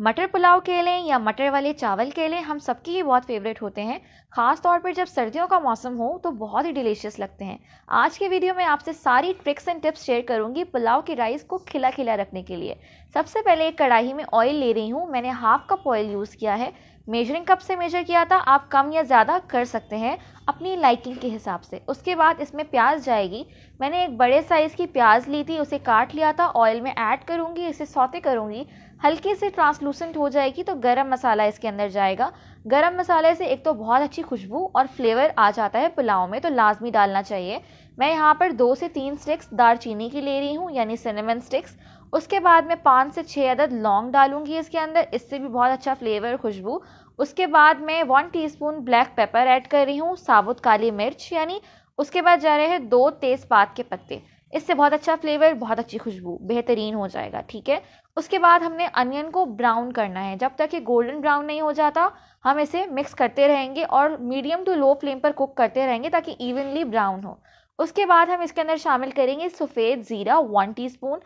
मटर पुलाव के लें या मटर वाले चावल के लें हम सबके ही बहुत फेवरेट होते हैं ख़ास तौर पर जब सर्दियों का मौसम हो तो बहुत ही डिलीशियस लगते हैं आज के वीडियो में आपसे सारी ट्रिक्स एंड टिप्स शेयर करूंगी पुलाव के राइस को खिला खिला रखने के लिए सबसे पहले एक कढ़ाई में ऑयल ले रही हूँ मैंने हाफ कप ऑयल यूज़ किया है मेजरिंग कप से मेजर किया था आप कम या ज़्यादा कर सकते हैं अपनी लाइकिंग के हिसाब से उसके बाद इसमें प्याज जाएगी मैंने एक बड़े साइज़ की प्याज ली थी उसे काट लिया था ऑयल में ऐड करूँगी इसे सौते करूँगी हल्के से ट्रांसलूसेंट हो जाएगी तो गरम मसाला इसके अंदर जाएगा गरम मसाले से एक तो बहुत अच्छी खुशबू और फ्लेवर आ जाता है पुलाव में तो लाजमी डालना चाहिए मैं यहाँ पर दो से तीन स्टिक्स दार चीनी की ले रही हूँ यानी सिनेमन स्टिक्स उसके बाद मैं पाँच से छः अदद लौंग डालूंगी इसके अंदर इससे भी बहुत अच्छा फ्लेवर खुशबू उसके बाद मैं one teaspoon black pepper add कर रही हूँ साबुत काली मिर्च यानी उसके बाद जा रहे हैं दो तेज़पात के पत्ते इससे बहुत अच्छा फ्लेवर बहुत अच्छी खुशबू बेहतरीन हो जाएगा ठीक है उसके बाद हमने अनियन को ब्राउन करना है जब तक ये गोल्डन ब्राउन नहीं हो जाता हम इसे मिक्स करते रहेंगे और मीडियम टू लो फ्लेम पर कुक करते रहेंगे ताकि इवनली ब्राउन हो उसके बाद हम इसके अंदर शामिल करेंगे सफ़ेद ज़ीरा वन टीस्पून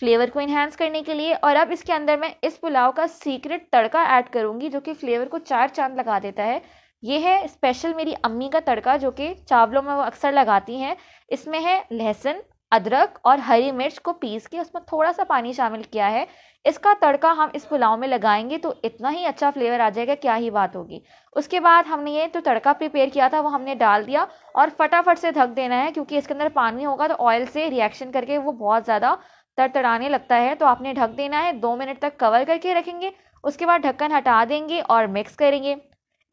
फ्लेवर को इन्हेंस करने के लिए और अब इसके अंदर मैं इस पुलाव का सीक्रेट तड़का ऐड करूँगी जो कि फ्लेवर को चार चांद लगा देता है ये है स्पेशल मेरी अम्मी का तड़का जो कि चावलों में वो अक्सर लगाती हैं इसमें है लहसुन अदरक और हरी मिर्च को पीस के उसमें थोड़ा सा पानी शामिल किया है इसका तड़का हम इस पुलाव में लगाएंगे तो इतना ही अच्छा फ्लेवर आ जाएगा क्या ही बात होगी उसके बाद हमने ये तो तड़का प्रिपेयर किया था वो हमने डाल दिया और फटाफट से ढक देना है क्योंकि इसके अंदर पानी होगा तो ऑयल से रिएक्शन करके वो बहुत ज़्यादा तड़तड़ाने लगता है तो आपने ढक देना है दो मिनट तक कवर करके रखेंगे उसके बाद ढक्कन हटा देंगे और मिक्स करेंगे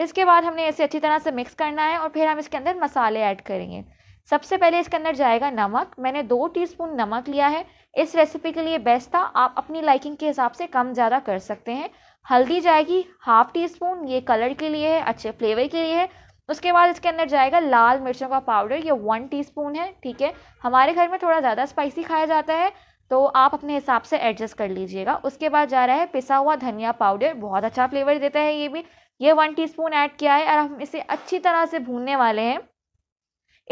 इसके बाद हमने इसे अच्छी तरह से मिक्स करना है और फिर हम इसके अंदर मसाले ऐड करेंगे सबसे पहले इसके अंदर जाएगा नमक मैंने दो टीस्पून नमक लिया है इस रेसिपी के लिए बेस्ट था आप अपनी लाइकिंग के हिसाब से कम ज़्यादा कर सकते हैं हल्दी जाएगी हाफ टी स्पून ये कलर के लिए है अच्छे फ्लेवर के लिए है उसके बाद इसके अंदर जाएगा लाल मिर्चों का पाउडर ये वन टीस्पून है ठीक है हमारे घर में थोड़ा ज़्यादा स्पाइसी खाया जाता है तो आप अपने हिसाब से एडजस्ट कर लीजिएगा उसके बाद जा रहा है पिसा हुआ धनिया पाउडर बहुत अच्छा फ्लेवर देता है ये भी ये वन टीस्पून ऐड किया है और हम इसे अच्छी तरह से भूनने वाले हैं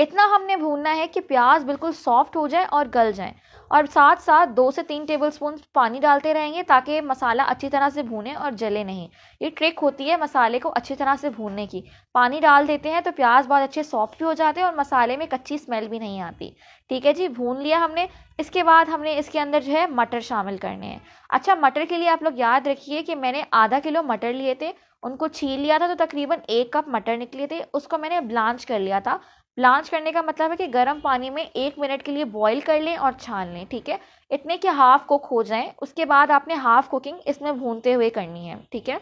इतना हमने भूनना है कि प्याज बिल्कुल सॉफ्ट हो जाए और गल जाए और साथ साथ दो से तीन टेबल स्पून पानी डालते रहेंगे ताकि मसाला अच्छी तरह से भूने और जले नहीं ये ट्रिक होती है मसाले को अच्छी तरह से भूनने की पानी डाल देते हैं तो प्याज बहुत अच्छे सॉफ्ट भी हो जाते हैं और मसाले में कच्ची स्मेल भी नहीं आती ठीक है जी भून लिया हमने इसके बाद हमने इसके अंदर जो है मटर शामिल करने हैं अच्छा मटर के लिए आप लोग याद रखिए कि मैंने आधा किलो मटर लिए थे उनको छील लिया था तो तकरीबन एक कप मटर निकले थे उसको मैंने ब्लांच कर लिया था लांच करने का मतलब है कि गर्म पानी में एक मिनट के लिए बॉईल कर लें और छान लें ठीक है इतने कि हाफ कुक हो जाएं उसके बाद आपने हाफ कुकिंग इसमें भूनते हुए करनी है ठीक है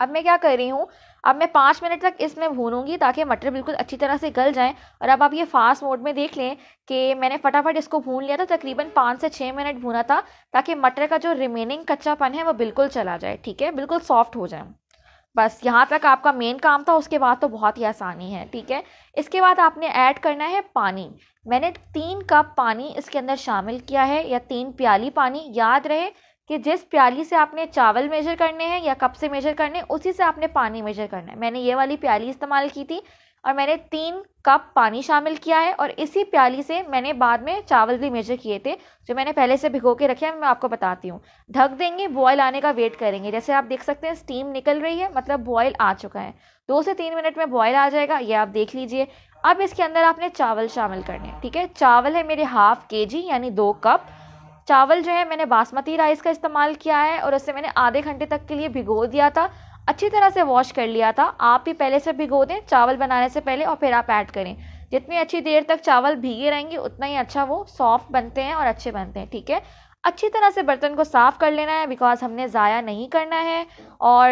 अब मैं क्या कर रही हूँ अब मैं पाँच मिनट तक इसमें भूनूंगी ताकि मटर बिल्कुल अच्छी तरह से गल जाएं और अब आप ये फास्ट मोड में देख लें कि मैंने फटाफट इसको भून लिया था तकरीबन पाँच से छः मिनट भूना था ताकि मटर का जो रिमेनिंग कच्चापन है वो बिल्कुल चला जाए ठीक है बिल्कुल सॉफ्ट हो जाए बस यहाँ तक आपका मेन काम था उसके बाद तो बहुत ही आसानी है ठीक है इसके बाद आपने ऐड करना है पानी मैंने तीन कप पानी इसके अंदर शामिल किया है या तीन प्याली पानी याद रहे कि जिस प्याली से आपने चावल मेजर करने हैं या कप से मेजर करने उसी से आपने पानी मेजर करना है मैंने ये वाली प्याली इस्तेमाल की थी और मैंने तीन कप पानी शामिल किया है और इसी प्याली से मैंने बाद में चावल भी मेजर किए थे जो मैंने पहले से भिगो के रखे हैं मैं आपको बताती हूँ ढक देंगे बॉयल आने का वेट करेंगे जैसे आप देख सकते हैं स्टीम निकल रही है मतलब बॉयल आ चुका है दो से तीन मिनट में बॉयल आ जाएगा ये आप देख लीजिए अब इसके अंदर आपने चावल शामिल करने हैं ठीक है चावल है मेरे हाफ के जी यानी दो कप चावल जो है मैंने बासमती राइस का इस्तेमाल किया है और उससे मैंने आधे घंटे तक के लिए भिगो दिया था अच्छी तरह से वॉश कर लिया था आप भी पहले से भिगो दें चावल बनाने से पहले और फिर आप ऐड करें जितनी अच्छी देर तक चावल भीगे रहेंगे उतना ही अच्छा वो सॉफ्ट बनते हैं और अच्छे बनते हैं ठीक है अच्छी तरह से बर्तन को साफ़ कर लेना है बिकॉज हमने ज़ाया नहीं करना है और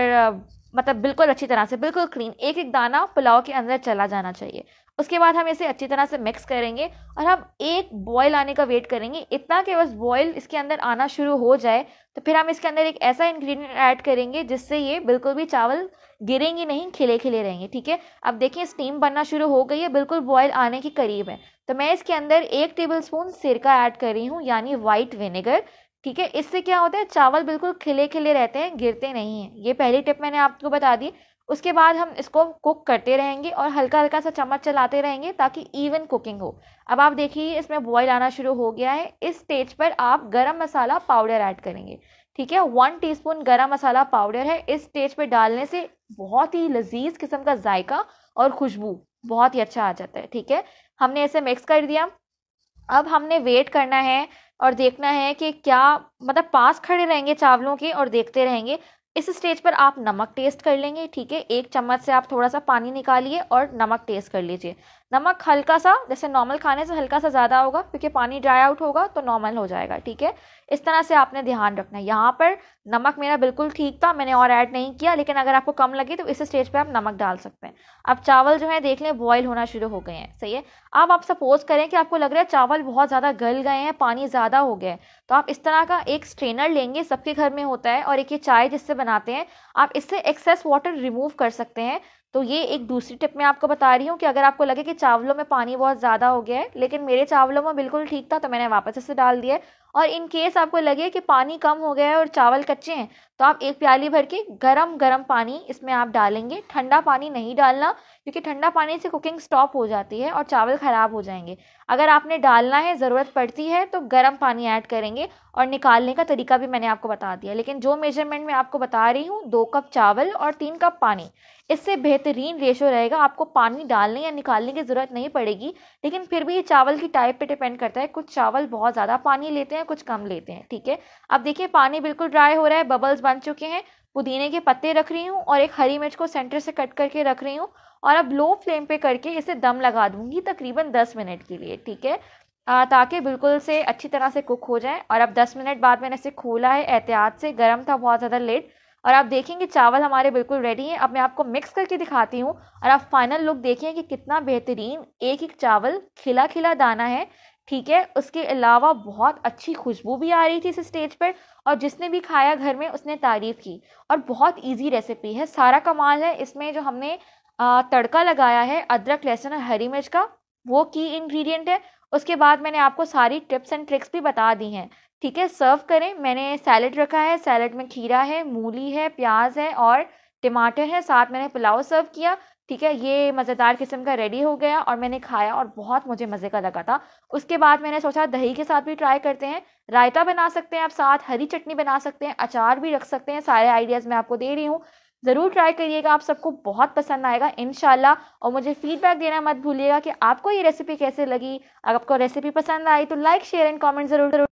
मतलब बिल्कुल अच्छी तरह से बिल्कुल क्लीन एक एक दाना पुलाव के अंदर चला जाना चाहिए उसके बाद हम इसे अच्छी तरह से मिक्स करेंगे और हम एक बॉयल आने का वेट करेंगे इतना कि बस बॉयल इसके अंदर आना शुरू हो जाए तो फिर हम इसके अंदर एक ऐसा इंग्रेडिएंट ऐड करेंगे जिससे ये बिल्कुल भी चावल गिरेंगे नहीं खिले खिले रहेंगे ठीक है अब देखिए स्टीम बनना शुरू हो गई है बिल्कुल बॉयल आने के करीब है तो मैं इसके अंदर एक टेबल स्पून सिरका ऐड कर रही हूँ यानी वाइट विनेगर ठीक है इससे क्या होता है चावल बिल्कुल खिले खिले रहते हैं गिरते नहीं हैं ये पहली टिप मैंने आपको बता दी उसके बाद हम इसको कुक करते रहेंगे और हल्का हल्का सा चम्मच चलाते रहेंगे ताकि इवन कुकिंग हो अब आप देखिए इसमें बॉयल आना शुरू हो गया है इस स्टेज पर आप गरम मसाला पाउडर ऐड करेंगे ठीक है वन टीस्पून गरम मसाला पाउडर है इस स्टेज पर डालने से बहुत ही लजीज किस्म का जायका और खुशबू बहुत ही अच्छा आ जाता है ठीक है हमने इसे मिक्स कर दिया अब हमने वेट करना है और देखना है कि क्या मतलब पास खड़े रहेंगे चावलों के और देखते रहेंगे इस स्टेज पर आप नमक टेस्ट कर लेंगे ठीक है एक चम्मच से आप थोड़ा सा पानी निकालिए और नमक टेस्ट कर लीजिए नमक हल्का सा जैसे नॉर्मल खाने से हल्का सा ज़्यादा होगा क्योंकि पानी ड्राई आउट होगा तो नॉर्मल हो जाएगा ठीक है इस तरह से आपने ध्यान रखना है यहाँ पर नमक मेरा बिल्कुल ठीक था मैंने और ऐड नहीं किया लेकिन अगर आपको कम लगे तो इस स्टेज पे आप नमक डाल सकते हैं अब चावल जो है देख लें बॉयल होना शुरू हो गए हैं सही है अब आप सपोज करें कि आपको लग रहा है चावल बहुत ज़्यादा गल गए हैं पानी ज़्यादा हो गया है तो आप इस तरह का एक स्ट्रेनर लेंगे सबके घर में होता है और एक ये चाय जिससे बनाते हैं आप इससे एक्सेस वाटर रिमूव कर सकते हैं तो ये एक दूसरी टिप मैं आपको बता रही हूँ कि अगर आपको लगे कि चावलों में पानी बहुत ज़्यादा हो गया है लेकिन मेरे चावलों में बिल्कुल ठीक था तो मैंने वापस इसे डाल दिया और इन केस आपको लगे कि पानी कम हो गया है और चावल कच्चे हैं तो आप एक प्याली भर के गरम गरम पानी इसमें आप डालेंगे ठंडा पानी नहीं डालना क्योंकि ठंडा पानी से कुकिंग स्टॉप हो जाती है और चावल ख़राब हो जाएंगे अगर आपने डालना है ज़रूरत पड़ती है तो गर्म पानी ऐड करेंगे और निकालने का तरीका भी मैंने आपको बता दिया लेकिन जो मेजरमेंट मैं आपको बता रही हूँ दो कप चावल और तीन कप पानी इससे बेहतरीन रेशो रहेगा आपको पानी डालने या निकालने की ज़रूरत नहीं पड़ेगी लेकिन फिर भी ये चावल की टाइप पर डिपेंड करता है कुछ चावल बहुत ज़्यादा पानी लेते हैं हैं कुछ कम लेते हैं ठीक है अब देखिए पानी बिल्कुल ड्राई हो रहा है बबल्स बन चुके हैं पुदीने के पत्ते रख रही हूँ और एक हरी मिर्च को सेंटर से कट करके रख रही हूँ और अब लो फ्लेम पे करके इसे दम लगा दूंगी तकरीबन दस मिनट के लिए ठीक है ताकि बिल्कुल से अच्छी तरह से कुक हो जाए और अब दस मिनट बाद मैंने इसे खोला है एहतियात से गर्म था बहुत ज़्यादा लेट और आप देखेंगे चावल हमारे बिल्कुल रेडी हैं अब मैं आपको मिक्स करके दिखाती हूँ और आप फाइनल लुक देखें कि कितना बेहतरीन एक एक चावल खिला खिला दाना है ठीक है उसके अलावा बहुत अच्छी खुशबू भी आ रही थी इस स्टेज पर और जिसने भी खाया घर में उसने तारीफ़ की और बहुत इजी रेसिपी है सारा कमाल है इसमें जो हमने तड़का लगाया है अदरक लहसुन और हरी मिर्च का वो की इंग्रेडिएंट है उसके बाद मैंने आपको सारी टिप्स एंड ट्रिक्स भी बता दी हैं ठीक है सर्व करें मैंने सैलड रखा है सैलड में खीरा है मूली है प्याज है और टमाटर है साथ मैंने पुलाव सर्व किया ठीक है ये मज़ेदार किस्म का रेडी हो गया और मैंने खाया और बहुत मुझे मज़े का लगा था उसके बाद मैंने सोचा दही के साथ भी ट्राई करते हैं रायता बना सकते हैं आप साथ हरी चटनी बना सकते हैं अचार भी रख सकते हैं सारे आइडियाज़ मैं आपको दे रही हूँ ज़रूर ट्राई करिएगा आप सबको बहुत पसंद आएगा इन और मुझे फीडबैक देना मत भूलिएगा कि आपको ये रेसिपी कैसे लगी अगर आपको रेसिपी पसंद आई तो लाइक शेयर एंड कॉमेंट ज़रूर